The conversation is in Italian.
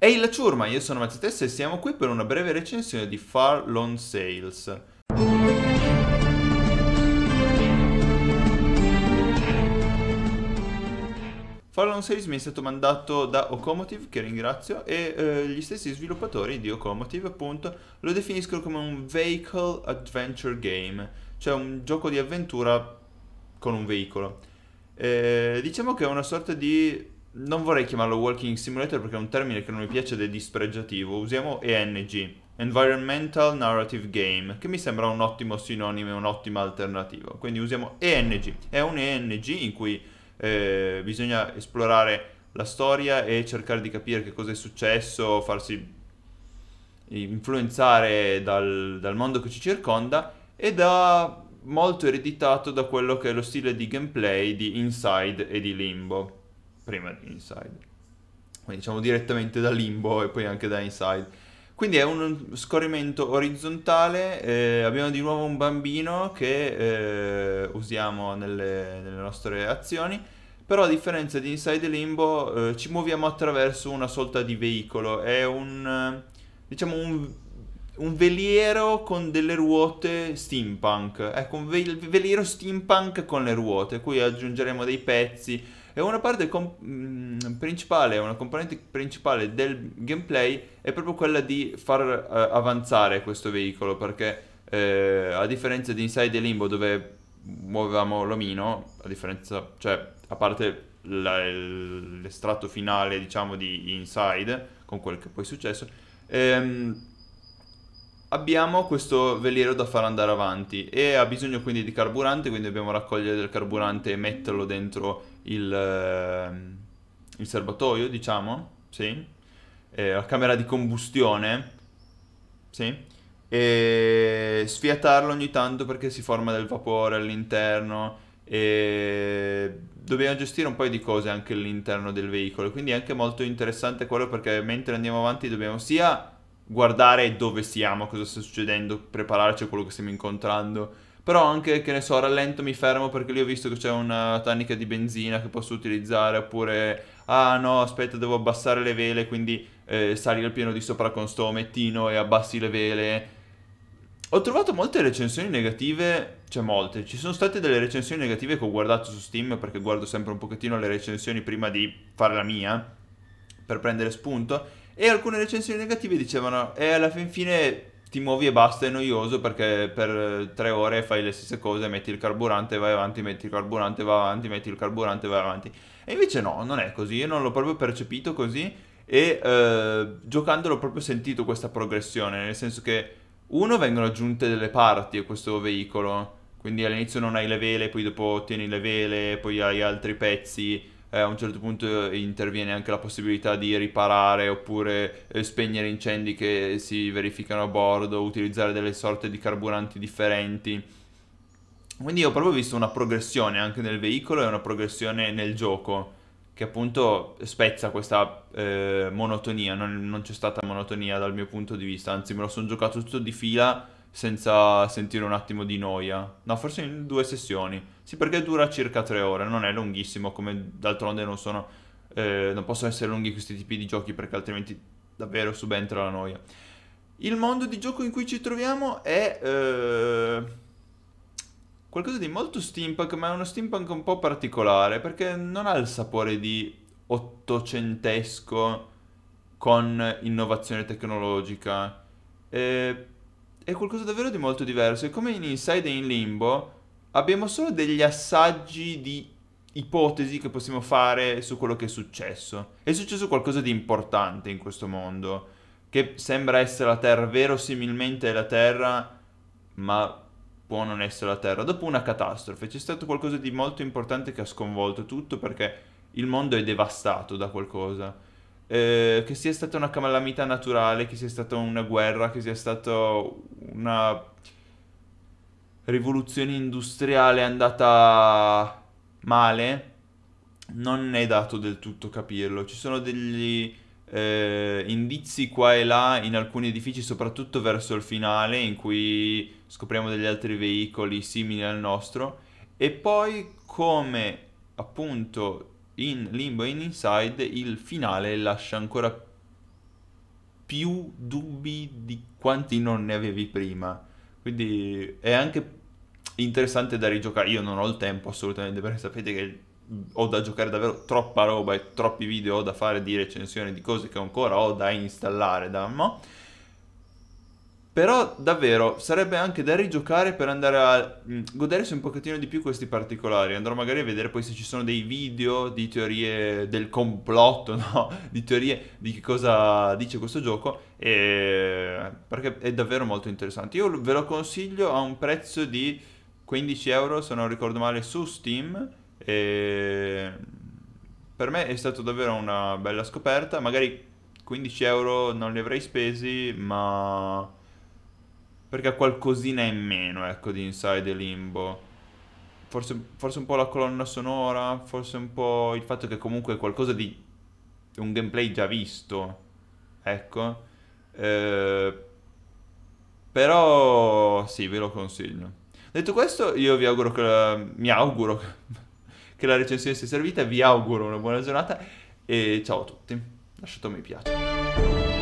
Ehi hey, la ciurma, io sono Mazzetessa e siamo qui per una breve recensione di Far Lone Sales. Fallon Sales mi è stato mandato da Ocomotive, che ringrazio, e eh, gli stessi sviluppatori di Ocomotive, appunto, lo definiscono come un vehicle adventure game, cioè un gioco di avventura con un veicolo. Eh, diciamo che è una sorta di non vorrei chiamarlo Walking Simulator perché è un termine che non mi piace ed è dispregiativo. Usiamo ENG, Environmental Narrative Game, che mi sembra un ottimo sinonimo e un'ottima alternativa. Quindi usiamo ENG. È un ENG in cui eh, bisogna esplorare la storia e cercare di capire che cosa è successo, farsi influenzare dal, dal mondo che ci circonda ed ha molto ereditato da quello che è lo stile di gameplay di Inside e di Limbo prima di Inside. Quindi diciamo direttamente da Limbo e poi anche da Inside. Quindi è un scorrimento orizzontale, eh, abbiamo di nuovo un bambino che eh, usiamo nelle, nelle, nostre azioni, però a differenza di Inside Limbo eh, ci muoviamo attraverso una sorta di veicolo, è un, diciamo un un veliero con delle ruote steampunk. Ecco, un ve- veliero steampunk con le ruote, Qui aggiungeremo dei pezzi. E una parte com- mm, principale, una componente principale del gameplay è proprio quella di far uh, avanzare questo veicolo, perché eh, a differenza di Inside the Limbo dove muovevamo l'omino, a differenza, cioè, a parte la, l'estratto finale, diciamo, di Inside, con quel che poi è successo, ehm, abbiamo questo veliero da far andare avanti e ha bisogno quindi di carburante, quindi dobbiamo raccogliere del carburante e metterlo dentro il, ehm, il serbatoio, diciamo, sì, eh, la camera di combustione, sì, e sfiatarlo ogni tanto perché si forma del vapore all'interno e dobbiamo gestire un paio di cose anche all'interno del veicolo, quindi è anche molto interessante quello perché mentre andiamo avanti dobbiamo sia guardare dove siamo, cosa sta succedendo, prepararci a quello che stiamo incontrando. Però anche, che ne so, rallento, mi fermo perché lì ho visto che c'è una tannica di benzina che posso utilizzare, oppure, ah no, aspetta, devo abbassare le vele, quindi eh, sali al piano di sopra con sto omettino e abbassi le vele. Ho trovato molte recensioni negative, cioè molte, ci sono state delle recensioni negative che ho guardato su Steam, perché guardo sempre un pochettino le recensioni prima di fare la mia, per prendere spunto, e alcune recensioni negative dicevano, e alla fin fine ti muovi e basta, è noioso perché per eh, tre ore fai le stesse cose, metti il carburante, vai avanti, metti il carburante, vai avanti, metti il carburante, vai avanti. E invece no, non è così, io non l'ho proprio percepito così e eh, giocandolo ho proprio sentito questa progressione, nel senso che uno vengono aggiunte delle parti a questo veicolo, quindi all'inizio non hai le vele, poi dopo ottieni le vele, poi hai altri pezzi, eh, a un certo punto eh, interviene anche la possibilità di riparare oppure eh, spegnere incendi che si verificano a bordo, utilizzare delle sorte di carburanti differenti. Quindi ho proprio visto una progressione anche nel veicolo e una progressione nel gioco che appunto spezza questa eh, monotonia, non, non c'è stata monotonia dal mio punto di vista, anzi me lo sono giocato tutto di fila senza sentire un attimo di noia. No, forse in due sessioni. Sì, perché dura circa tre ore, non è lunghissimo, come d'altronde non sono... Eh, non possono essere lunghi questi tipi di giochi perché altrimenti davvero subentra la noia. Il mondo di gioco in cui ci troviamo è... Eh, qualcosa di molto steampunk, ma è uno steampunk un po' particolare, perché non ha il sapore di ottocentesco con innovazione tecnologica. Eh, è qualcosa davvero di molto diverso. E come in Inside e in Limbo abbiamo solo degli assaggi di ipotesi che possiamo fare su quello che è successo. È successo qualcosa di importante in questo mondo, che sembra essere la Terra, verosimilmente è la Terra, ma può non essere la Terra. Dopo una catastrofe c'è stato qualcosa di molto importante che ha sconvolto tutto perché il mondo è devastato da qualcosa. Eh, che sia stata una calamità naturale, che sia stata una guerra, che sia stato una rivoluzione industriale andata male, non è dato del tutto capirlo. Ci sono degli eh, indizi qua e là in alcuni edifici, soprattutto verso il finale, in cui scopriamo degli altri veicoli simili al nostro. E poi come appunto in Limbo e in Inside il finale lascia ancora più più dubbi di quanti non ne avevi prima. Quindi è anche interessante da rigiocare. Io non ho il tempo assolutamente perché sapete che ho da giocare davvero troppa roba e troppi video ho da fare di recensione di cose che ancora ho da installare, da mo'. Però davvero sarebbe anche da rigiocare per andare a mm, godersi un pochettino di più questi particolari. Andrò magari a vedere poi se ci sono dei video di teorie del complotto, no? di teorie di che cosa dice questo gioco, e... perché è davvero molto interessante. Io ve lo consiglio a un prezzo di 15 euro, se non ricordo male, su Steam. E... Per me è stata davvero una bella scoperta. Magari 15 euro non li avrei spesi, ma perché ha qualcosina in meno, ecco, di Inside e Limbo. Forse, forse un po' la colonna sonora, forse un po' il fatto che comunque è qualcosa di... un gameplay già visto, ecco. Eh, però sì, ve lo consiglio. Detto questo, io vi auguro che la, mi auguro che la recensione sia servita, vi auguro una buona giornata e ciao a tutti. Lasciate un mi piace.